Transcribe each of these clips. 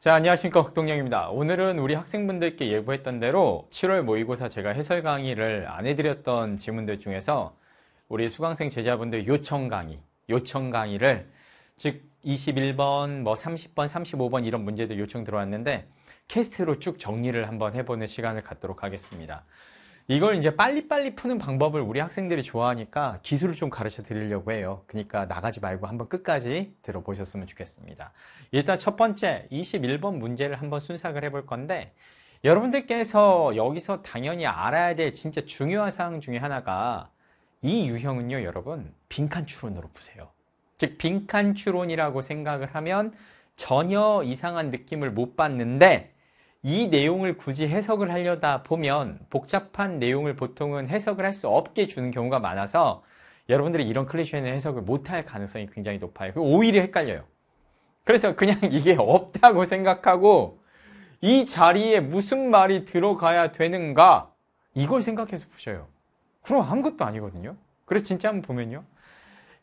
자, 안녕하십니까. 극동영입니다. 오늘은 우리 학생분들께 예고했던 대로 7월 모의고사 제가 해설 강의를 안 해드렸던 질문들 중에서 우리 수강생 제자분들 요청 강의, 요청 강의를 즉 21번, 뭐 30번, 35번 이런 문제들 요청 들어왔는데 캐스트로 쭉 정리를 한번 해보는 시간을 갖도록 하겠습니다. 이걸 이제 빨리빨리 푸는 방법을 우리 학생들이 좋아하니까 기술을 좀 가르쳐 드리려고 해요. 그러니까 나가지 말고 한번 끝까지 들어보셨으면 좋겠습니다. 일단 첫 번째 21번 문제를 한번 순삭을 해볼 건데 여러분들께서 여기서 당연히 알아야 될 진짜 중요한 사항 중에 하나가 이 유형은요 여러분 빈칸 추론으로 보세요. 즉 빈칸 추론이라고 생각을 하면 전혀 이상한 느낌을 못 받는데 이 내용을 굳이 해석을 하려다 보면 복잡한 내용을 보통은 해석을 할 수 없게 주는 경우가 많아서 여러분들이 이런 클리셰는 해석을 못할 가능성이 굉장히 높아요. 오히려 헷갈려요. 그래서 그냥 이게 없다고 생각하고 이 자리에 무슨 말이 들어가야 되는가 이걸 생각해서 보셔요 그럼 아무것도 아니거든요. 그래서 진짜 한번 보면요.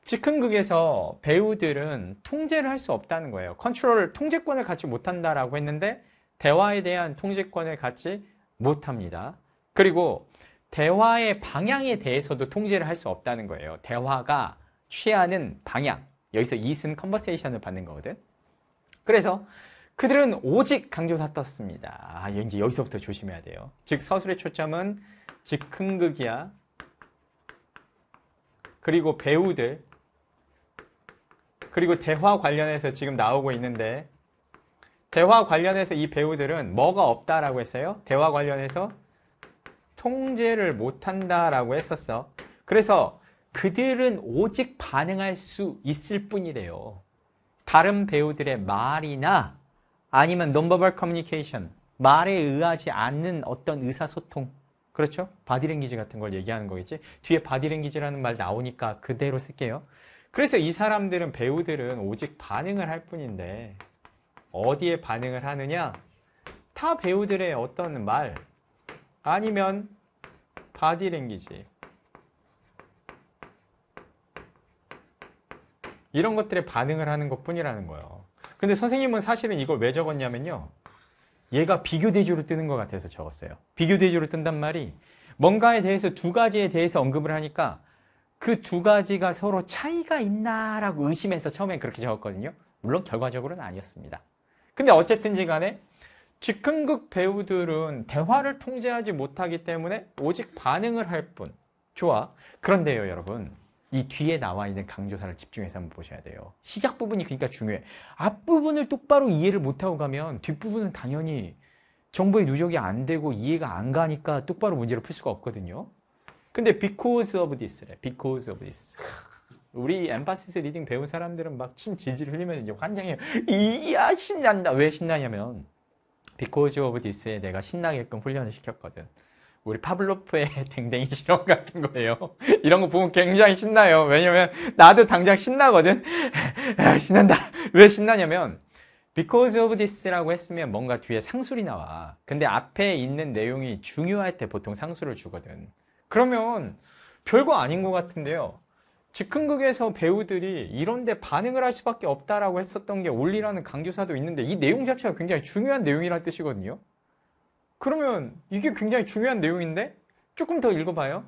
즉흥극에서 배우들은 통제를 할 수 없다는 거예요. 컨트롤, 통제권을 갖지 못한다라고 했는데 대화에 대한 통제권을 갖지 못합니다. 그리고 대화의 방향에 대해서도 통제를 할 수 없다는 거예요. 대화가 취하는 방향. 여기서 이슨 컨버세이션을 받는 거거든. 그래서 그들은 오직 강조사 떴습니다. 아, 이제 여기서부터 조심해야 돼요. 즉 서술의 초점은 즉흥극이야. 그리고 배우들. 그리고 대화 관련해서 지금 나오고 있는데 대화 관련해서 이 배우들은 뭐가 없다라고 했어요? 대화 관련해서 통제를 못한다라고 했었어. 그래서 그들은 오직 반응할 수 있을 뿐이래요. 다른 배우들의 말이나 아니면 넘버벌 커뮤니케이션, 말에 의하지 않는 어떤 의사소통, 그렇죠? 바디랭귀지 같은 걸 얘기하는 거겠지? 뒤에 바디랭귀지라는 말 나오니까 그대로 쓸게요. 그래서 이 사람들은, 배우들은 오직 반응을 할 뿐인데 어디에 반응을 하느냐 타 배우들의 어떤 말 아니면 바디랭귀지 이런 것들에 반응을 하는 것 뿐이라는 거예요 근데 선생님은 사실은 이걸 왜 적었냐면요 얘가 비교대조로 뜨는 것 같아서 적었어요 비교대조로 뜬단 말이 뭔가에 대해서 두 가지에 대해서 언급을 하니까 그 두 가지가 서로 차이가 있나라고 의심해서 처음엔 그렇게 적었거든요 물론 결과적으로는 아니었습니다 근데 어쨌든지 간에 즉흥극 배우들은 대화를 통제하지 못하기 때문에 오직 반응을 할 뿐. 좋아. 그런데요, 여러분. 이 뒤에 나와 있는 강조사를 집중해서 한번 보셔야 돼요. 시작 부분이 그러니까 중요해. 앞부분을 똑바로 이해를 못하고 가면 뒷부분은 당연히 정보의 누적이 안 되고 이해가 안 가니까 똑바로 문제를 풀 수가 없거든요. 근데 because of this래. because of this. 우리 엠파시스 리딩 배운 사람들은 막 침 질질 흘리면서 이제 환장해요. 이야 신난다. 왜 신나냐면 비코즈 오브 디스에 내가 신나게끔 훈련을 시켰거든. 우리 파블로프의 댕댕이 실험 같은 거예요. 이런 거 보면 굉장히 신나요. 왜냐면 나도 당장 신나거든. 신난다. 왜 신나냐면 because of this라고 했으면 뭔가 뒤에 상술이 나와. 근데 앞에 있는 내용이 중요할 때 보통 상술을 주거든. 그러면 별거 아닌 것 같은데요. 즉흥극에서 배우들이 이런데 반응을 할 수밖에 없다라고 했었던 게 올리라는 강조사도 있는데 이 내용 자체가 굉장히 중요한 내용이라는 뜻이거든요. 그러면 이게 굉장히 중요한 내용인데 조금 더 읽어봐요.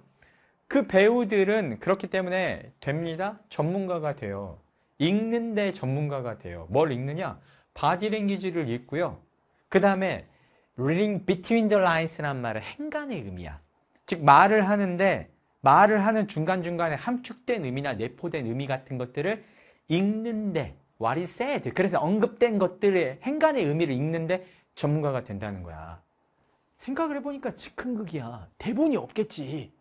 그 배우들은 그렇기 때문에 됩니다. 전문가가 돼요. 읽는데 전문가가 돼요. 뭘 읽느냐? 바디랭귀지를 읽고요. 그 다음에 reading between the lines란 말은 행간의 의미야. 즉 말을 하는데 말을 하는 중간중간에 함축된 의미나 내포된 의미 같은 것들을 읽는데 what is said 그래서 언급된 것들의 행간의 의미를 읽는데 전문가가 된다는 거야 생각을 해보니까 즉흥극이야 대본이 없겠지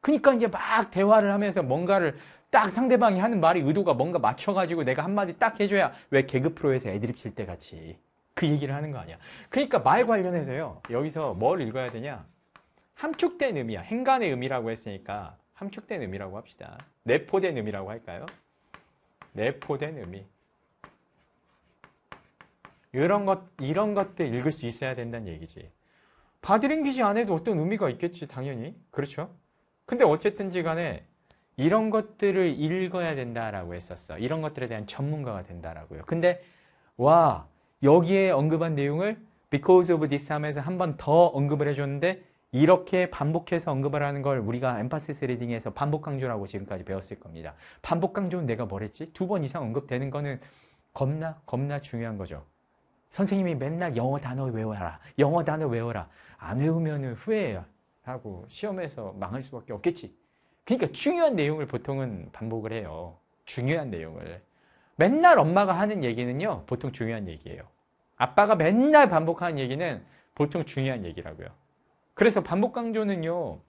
그러니까 이제 막 대화를 하면서 뭔가를 딱 상대방이 하는 말이 의도가 뭔가 맞춰가지고 내가 한마디 딱 해줘야 왜 개그 프로에서 애드립 칠 때 같이 그 얘기를 하는 거 아니야 그러니까 말 관련해서요 여기서 뭘 읽어야 되냐 함축된 의미야. 행간의 의미라고 했으니까 함축된 의미라고 합시다. 내포된 의미라고 할까요? 내포된 의미. 이런 것, 이런 것들 읽을 수 있어야 된다는 얘기지. 바디랭귀지 안에도 어떤 의미가 있겠지, 당연히. 그렇죠? 근데 어쨌든지 간에 이런 것들을 읽어야 된다라고 했었어. 이런 것들에 대한 전문가가 된다라고요. 근데, 와, 여기에 언급한 내용을 because of this 하면서 한 번 더 언급을 해줬는데 이렇게 반복해서 언급을 하는 걸 우리가 엠파시스 리딩에서 반복 강조라고 지금까지 배웠을 겁니다. 반복 강조는 내가 뭘했지두 번 이상 언급되는 거는 겁나 겁나 중요한 거죠. 선생님이 맨날 영어 단어 외워라. 영어 단어 외워라. 안 외우면 후회해요. 하고 시험에서 망할 수밖에 없겠지. 그러니까 중요한 내용을 보통은 반복을 해요. 중요한 내용을. 맨날 엄마가 하는 얘기는요. 보통 중요한 얘기예요. 아빠가 맨날 반복하는 얘기는 보통 중요한 얘기라고요. 그래서 반복 강조는요.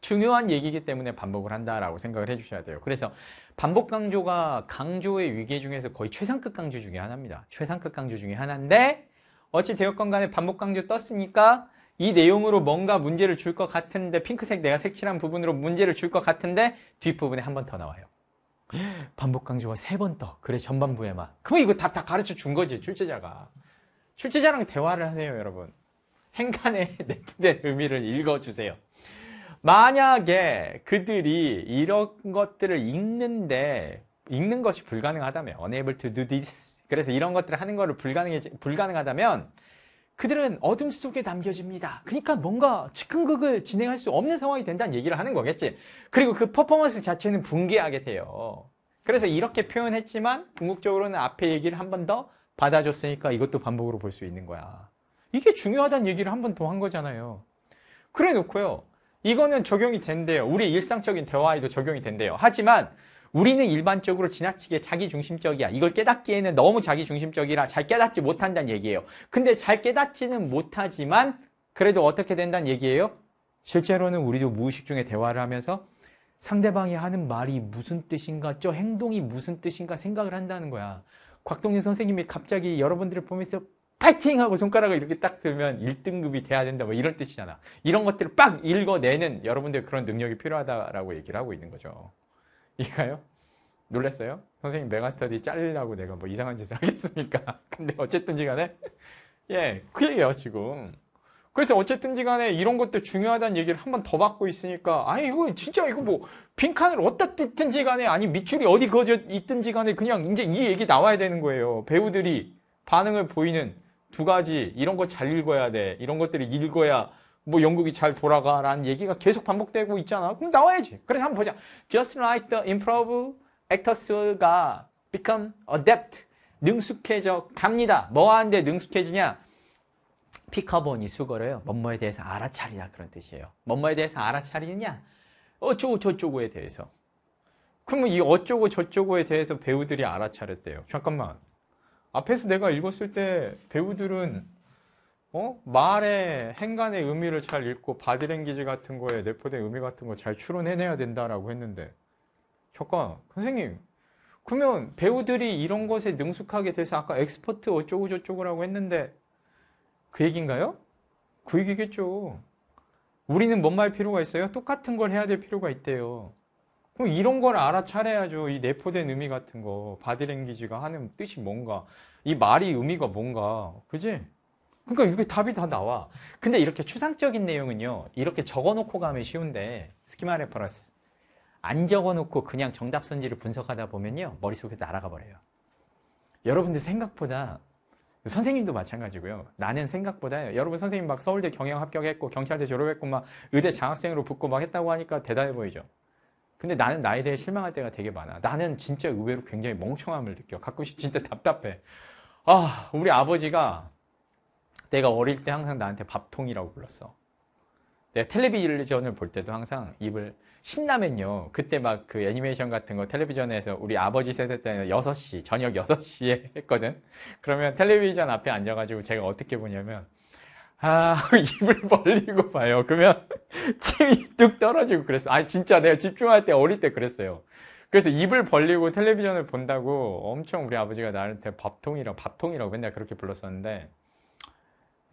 중요한 얘기이기 때문에 반복을 한다라고 생각을 해주셔야 돼요. 그래서 반복 강조가 강조의 위계 중에서 거의 최상급 강조 중에 하나입니다. 최상급 강조 중에 하나인데 어찌 되었건 간에 반복 강조 떴으니까 이 내용으로 뭔가 문제를 줄 것 같은데 핑크색 내가 색칠한 부분으로 문제를 줄 것 같은데 뒷부분에 한 번 더 나와요. 반복 강조가 세 번 떠. 그래 전반부에만. 그럼 이거 다, 다 가르쳐 준 거지 출제자가. 출제자랑 대화를 하세요 여러분. 행간에 내포된 의미를 읽어주세요. 만약에 그들이 이런 것들을 읽는데 읽는 것이 불가능하다면 unable to do this 그래서 이런 것들을 하는 것을 불가능하다면 그들은 어둠 속에 남겨집니다. 그러니까 뭔가 즉흥극을 진행할 수 없는 상황이 된다는 얘기를 하는 거겠지. 그리고 그 퍼포먼스 자체는 붕괴하게 돼요. 그래서 이렇게 표현했지만 궁극적으로는 앞에 얘기를 한 번 더 받아줬으니까 이것도 반복으로 볼 수 있는 거야. 이게 중요하다는 얘기를 한 번 더 한 거잖아요. 그래 놓고요. 이거는 적용이 된대요. 우리 일상적인 대화에도 적용이 된대요. 하지만 우리는 일반적으로 지나치게 자기중심적이야. 이걸 깨닫기에는 너무 자기중심적이라 잘 깨닫지 못한다는 얘기예요. 근데 잘 깨닫지는 못하지만 그래도 어떻게 된다는 얘기예요? 실제로는 우리도 무의식 중에 대화를 하면서 상대방이 하는 말이 무슨 뜻인가, 저 행동이 무슨 뜻인가 생각을 한다는 거야. 곽동윤 선생님이 갑자기 여러분들을 보면서 파이팅! 하고 손가락을 이렇게 딱 들면 1등급이 돼야 된다. 뭐 이런 뜻이잖아. 이런 것들을 빡 읽어내는 여러분들 그런 능력이 필요하다라고 얘기를 하고 있는 거죠. 이해가요? 놀랐어요? 선생님 메가스터디 짤리라고 내가 뭐 이상한 짓을 하겠습니까? 근데 어쨌든지 간에 예, 그 얘기예요 지금. 그래서 어쨌든지 간에 이런 것도 중요하다는 얘기를 한 번 더 받고 있으니까 아니 이거 진짜 이거 뭐 빈칸을 어디다 뚫든지 간에 아니 밑줄이 어디 거져 있든지 간에 그냥 이제 이 얘기 나와야 되는 거예요. 배우들이 반응을 보이는 두 가지 이런 거 잘 읽어야 돼 이런 것들을 읽어야 뭐 영국이 잘 돌아가라는 얘기가 계속 반복되고 있잖아 그럼 나와야지 그래서 한번 보자 Just like the improv actors가 become adept 능숙해져 갑니다 뭐하는데 능숙해지냐 피카본 이수거래요 뭐뭐에 대해서 알아차리다 그런 뜻이에요 뭐뭐에 대해서 알아차리느냐 어쩌고 저쩌고에 대해서 그러면 이 어쩌고 저쩌고에 대해서 배우들이 알아차렸대요 잠깐만 앞에서 내가 읽었을 때 배우들은 어? 말의 행간의 의미를 잘 읽고 바디랭귀지 같은 거에 내포된 의미 같은 거 잘 추론해내야 된다라고 했는데 효과 선생님 그러면 배우들이 이런 것에 능숙하게 돼서 아까 엑스퍼트 어쩌고 저쩌고라고 했는데 그 얘기인가요? 그 얘기겠죠. 우리는 뭔 말 필요가 있어요? 똑같은 걸 해야 될 필요가 있대요. 그럼 이런 걸 알아차려야죠. 이 내포된 의미 같은 거. 바디랭귀지가 하는 뜻이 뭔가. 이 말이 의미가 뭔가. 그지? 그러니까 이게 답이 다 나와. 근데 이렇게 추상적인 내용은요. 이렇게 적어놓고 가면 쉬운데 스키마 레퍼런스. 안 적어놓고 그냥 정답 선지를 분석하다 보면요. 머릿속에 날아가 버려요. 여러분들 생각보다 선생님도 마찬가지고요. 나는 생각보다 여러분 선생님 막 서울대 경영 합격했고 경찰대 졸업했고 막 의대 장학생으로 붙고 막 했다고 하니까 대단해 보이죠. 근데 나는 나에 대해 실망할 때가 되게 많아. 나는 진짜 의외로 굉장히 멍청함을 느껴. 가끔씩 진짜 답답해. 아, 우리 아버지가 내가 어릴 때 항상 나한테 밥통이라고 불렀어. 내가 텔레비전을 볼 때도 항상 입을 신나면요 그때 막 그 애니메이션 같은 거 텔레비전에서 우리 아버지 세대 때는 6시, 저녁 6시에 했거든. 그러면 텔레비전 앞에 앉아가지고 제가 어떻게 보냐면 아 입을 벌리고 봐요 그러면 침이 뚝 떨어지고 그랬어 아 진짜 내가 집중할 때 어릴 때 그랬어요 그래서 입을 벌리고 텔레비전을 본다고 엄청 우리 아버지가 나한테 밥통이라고 밥통이라고 맨날 그렇게 불렀었는데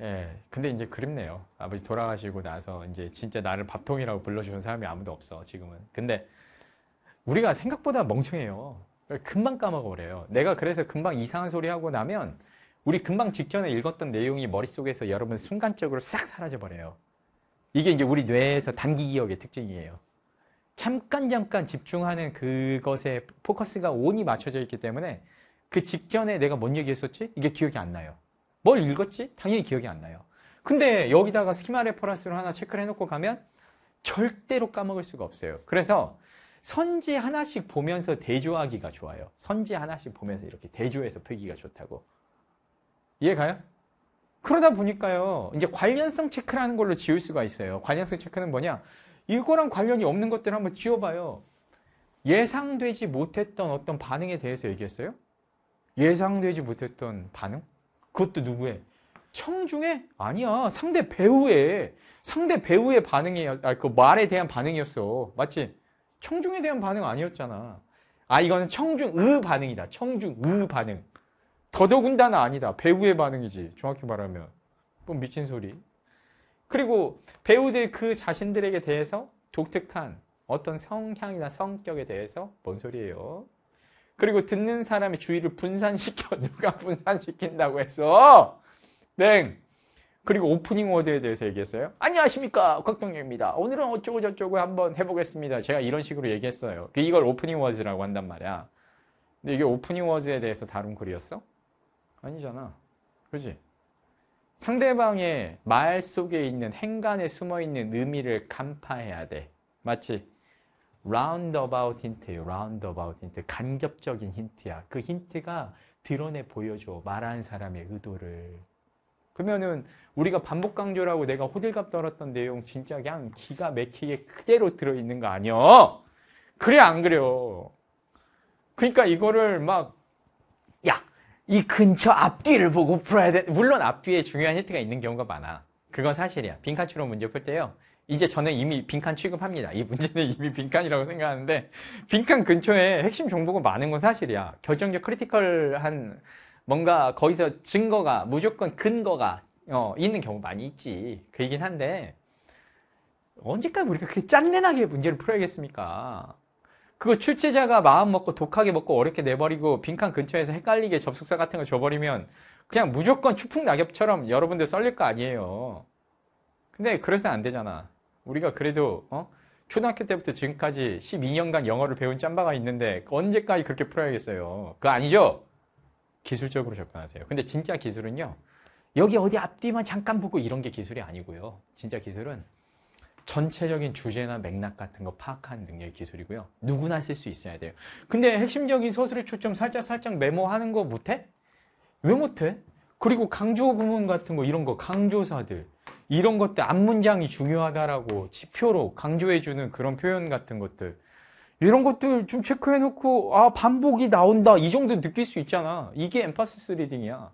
예 근데 이제 그립네요 아버지 돌아가시고 나서 이제 진짜 나를 밥통이라고 불러주는 사람이 아무도 없어 지금은 근데 우리가 생각보다 멍청해요 금방 까먹어버려요 내가 그래서 금방 이상한 소리 하고 나면 우리 금방 직전에 읽었던 내용이 머릿속에서 여러분 순간적으로 싹 사라져버려요. 이게 이제 우리 뇌에서 단기 기억의 특징이에요. 잠깐 잠깐 집중하는 그것에 포커스가 온이 맞춰져 있기 때문에 그 직전에 내가 뭔 얘기했었지? 이게 기억이 안 나요. 뭘 읽었지? 당연히 기억이 안 나요. 근데 여기다가 스키마 레퍼런스를 하나 체크를 해놓고 가면 절대로 까먹을 수가 없어요. 그래서 선지 하나씩 보면서 대조하기가 좋아요. 선지 하나씩 보면서 이렇게 대조해서 표기가 좋다고. 이해 가요? 그러다 보니까요. 이제 관련성 체크라는 걸로 지울 수가 있어요. 관련성 체크는 뭐냐? 이거랑 관련이 없는 것들을 한번 지워봐요. 예상되지 못했던 어떤 반응에 대해서 얘기했어요? 예상되지 못했던 반응? 그것도 누구의? 청중의? 아니야. 상대 배우의, 상대 배우의 반응이, 아, 그 말에 대한 반응이었어. 맞지? 청중에 대한 반응 아니었잖아. 아, 이거는 청중의 반응이다. 청중의 반응. 더더군다나 아니다. 배우의 반응이지. 정확히 말하면. 뭐 미친 소리. 그리고 배우들 그 자신들에게 대해서 독특한 어떤 성향이나 성격에 대해서 뭔 소리예요? 그리고 듣는 사람의 주의를 분산시켜. 누가 분산시킨다고 했어? 네. 그리고 오프닝 워드에 대해서 얘기했어요. 안녕하십니까. 곽동영입니다. 오늘은 어쩌고저쩌고 한번 해보겠습니다. 제가 이런 식으로 얘기했어요. 이걸 오프닝 워즈라고 한단 말이야. 근데 이게 오프닝 워즈에 대해서 다룬 글이었어? 아니잖아. 그지? 상대방의 말 속에 있는 행간에 숨어있는 의미를 간파해야 돼. 마치 라운 u 바 d a 힌트예요. 라운 u 바 d a b o 힌트. 간접적인 힌트야. 그 힌트가 드러내 보여줘. 말하는 사람의 의도를. 그러면은 우리가 반복 강조라고 내가 호들갑 떨었던 내용 진짜 그냥 기가 막히게 그대로 들어있는 거 아니여? 그래 안 그래요? 그러니까 이거를 막이 근처 앞뒤를 보고 풀어야 돼. 물론 앞뒤에 중요한 힌트가 있는 경우가 많아. 그건 사실이야. 빈칸 추론 문제 풀 때요. 이제 저는 이미 빈칸 취급합니다. 이 문제는 이미 빈칸이라고 생각하는데 빈칸 근처에 핵심 정보가 많은 건 사실이야. 결정적 크리티컬한 뭔가 거기서 증거가 무조건 근거가 어, 있는 경우 많이 있지. 그이긴 한데 언제까지 우리가 그렇게 짠내나게 문제를 풀어야겠습니까? 그거 출제자가 마음 먹고 독하게 먹고 어렵게 내버리고 빈칸 근처에서 헷갈리게 접속사 같은 거 줘버리면 그냥 무조건 추풍 낙엽처럼 여러분들 썰릴 거 아니에요. 근데 그래서는 안 되잖아. 우리가 그래도 어? 초등학교 때부터 지금까지 12년간 영어를 배운 짬바가 있는데 언제까지 그렇게 풀어야겠어요. 그거 아니죠? 기술적으로 접근하세요. 근데 진짜 기술은요. 여기 어디 앞뒤만 잠깐 보고 이런 게 기술이 아니고요. 진짜 기술은 전체적인 주제나 맥락 같은 거 파악하는 능력의 기술이고요. 누구나 쓸 수 있어야 돼요. 근데 핵심적인 서술의 초점 살짝 살짝 메모하는 거 못해? 왜 못해? 그리고 강조 구문 같은 거 이런 거 강조사들 이런 것들 앞문장이 중요하다라고 지표로 강조해주는 그런 표현 같은 것들 이런 것들 좀 체크해놓고 아 반복이 나온다 이 정도 느낄 수 있잖아 이게 엠파시스 리딩이야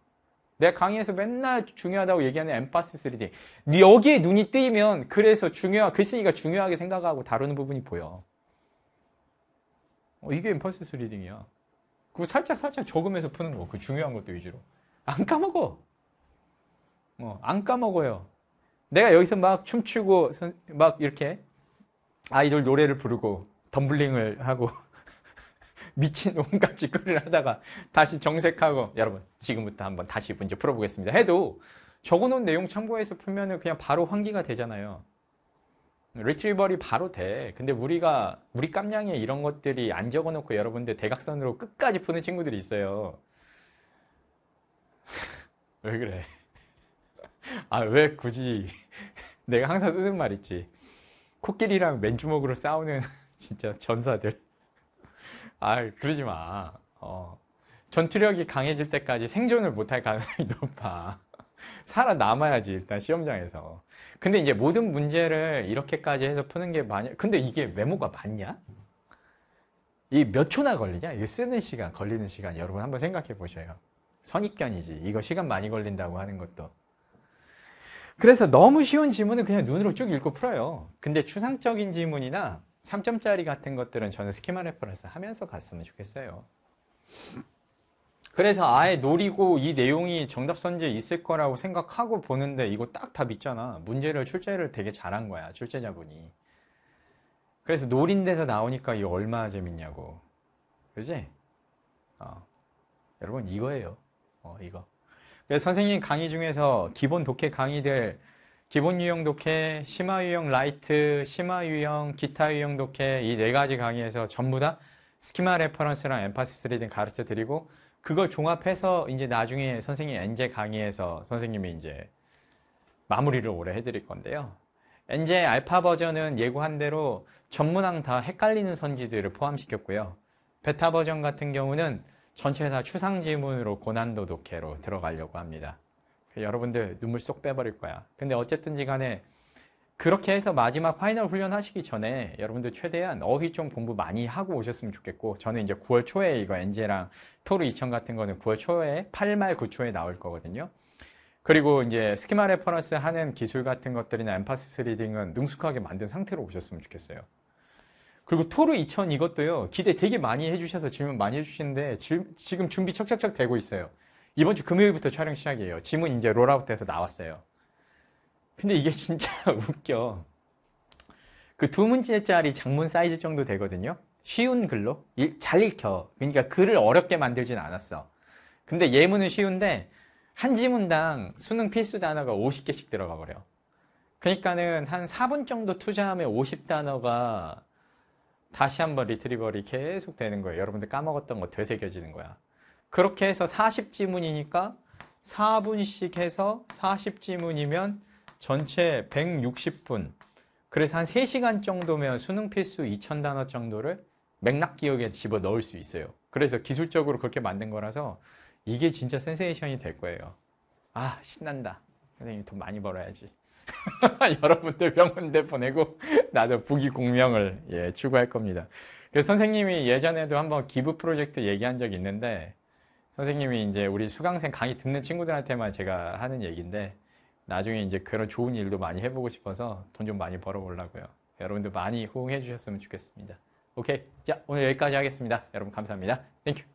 내 강의에서 맨날 중요하다고 얘기하는 엠파스 3D. 여기에 눈이 뜨이면 그래서 중요한 글쓰기가 중요하게 생각하고 다루는 부분이 보여. 어, 이게 엠파스 3D이야. 그거 살짝 살짝 적으면서 푸는 거. 그 중요한 것도 위주로. 안 까먹어. 어, 안 까먹어요. 내가 여기서 막 춤추고 막 이렇게 아이돌 노래를 부르고 덤블링을 하고 미친 온갖 짓거리를 하다가 다시 정색하고 여러분 지금부터 한번 다시 문제 풀어보겠습니다 해도 적어놓은 내용 참고해서 풀면은 그냥 바로 환기가 되잖아요 리트리버리 바로 돼 근데 우리가 우리 깜냥에 이런 것들이 안 적어놓고 여러분들 대각선으로 끝까지 푸는 친구들이 있어요 왜 그래 아 왜 굳이 내가 항상 쓰는 말 있지 코끼리랑 맨주먹으로 싸우는 진짜 전사들 아, 그러지 마. 어, 전투력이 강해질 때까지 생존을 못할 가능성이 높아. 살아남아야지, 일단 시험장에서. 근데 이제 모든 문제를 이렇게까지 해서 푸는 게 많이, 근데 이게 메모가 맞냐? 이 몇 초나 걸리냐? 이게 쓰는 시간, 걸리는 시간, 여러분 한번 생각해 보셔요. 선입견이지. 이거 시간 많이 걸린다고 하는 것도. 그래서 너무 쉬운 지문은 그냥 눈으로 쭉 읽고 풀어요. 근데 추상적인 지문이나 3점짜리 같은 것들은 저는 스키마 레퍼런스 하면서 갔으면 좋겠어요. 그래서 아예 노리고 이 내용이 정답 선지에 있을 거라고 생각하고 보는데 이거 딱 답 있잖아. 문제를 출제를 되게 잘한 거야. 출제자분이. 그래서 노린 데서 나오니까 이거 얼마나 재밌냐고. 그지? 어. 여러분 이거예요. 어, 이거. 그래서 선생님 강의 중에서 기본 독해 강의들 기본 유형 독해, 심화 유형 라이트, 심화 유형, 기타 유형 독해 이 네 가지 강의에서 전부 다 스키마 레퍼런스랑 엠파시스 리딩 가르쳐 드리고 그걸 종합해서 이제 나중에 선생님 엔제 강의에서 선생님이 이제 마무리를 오래 해드릴 건데요. 엔제 알파 버전은 예고한 대로 전문항 다 헷갈리는 선지들을 포함시켰고요. 베타 버전 같은 경우는 전체 다 추상 지문으로 고난도 독해로 들어가려고 합니다. 여러분들 눈물 쏙 빼버릴 거야. 근데 어쨌든지 간에 그렇게 해서 마지막 파이널 훈련 하시기 전에 여러분들 최대한 어휘 좀 공부 많이 하고 오셨으면 좋겠고 저는 이제 9월 초에 이거 엔제랑 토르 2000 같은 거는 9월 초에 8말 9초에 나올 거거든요. 그리고 이제 스키마 레퍼런스 하는 기술 같은 것들이나 엠파시스 리딩은 능숙하게 만든 상태로 오셨으면 좋겠어요. 그리고 토르 2000 이것도요. 기대 되게 많이 해주셔서 질문 많이 해주시는데 지금 준비 척척척 되고 있어요. 이번 주 금요일부터 촬영 시작이에요. 짐은 이제 롤아웃해서 나왔어요. 근데 이게 진짜 웃겨. 그 두 문제짜리 장문 사이즈 정도 되거든요. 쉬운 글로 잘 읽혀. 그러니까 글을 어렵게 만들진 않았어. 근데 예문은 쉬운데 한 지문당 수능 필수 단어가 50개씩 들어가 버려. 그러니까는 한 4분 정도 투자하면 50단어가 다시 한 번 리트리버리 계속 되는 거예요. 여러분들 까먹었던 거 되새겨지는 거야. 그렇게 해서 40지문이니까 4분씩 해서 40지문이면 전체 160분 그래서 한 3시간 정도면 수능 필수 2000단어 정도를 맥락 기억에 집어넣을 수 있어요. 그래서 기술적으로 그렇게 만든 거라서 이게 진짜 센세이션이 될 거예요. 아 신난다. 선생님 돈 많이 벌어야지. 여러분들 병원대 보내고 나도 부기 공명을 예, 추구할 겁니다. 그래서 선생님이 예전에도 한번 기부 프로젝트 얘기한 적이 있는데 선생님이 이제 우리 수강생 강의 듣는 친구들한테만 제가 하는 얘기인데 나중에 이제 그런 좋은 일도 많이 해보고 싶어서 돈 좀 많이 벌어보려고요. 여러분들 많이 호응해 주셨으면 좋겠습니다. 오케이. 자, 오늘 여기까지 하겠습니다. 여러분 감사합니다. 땡큐.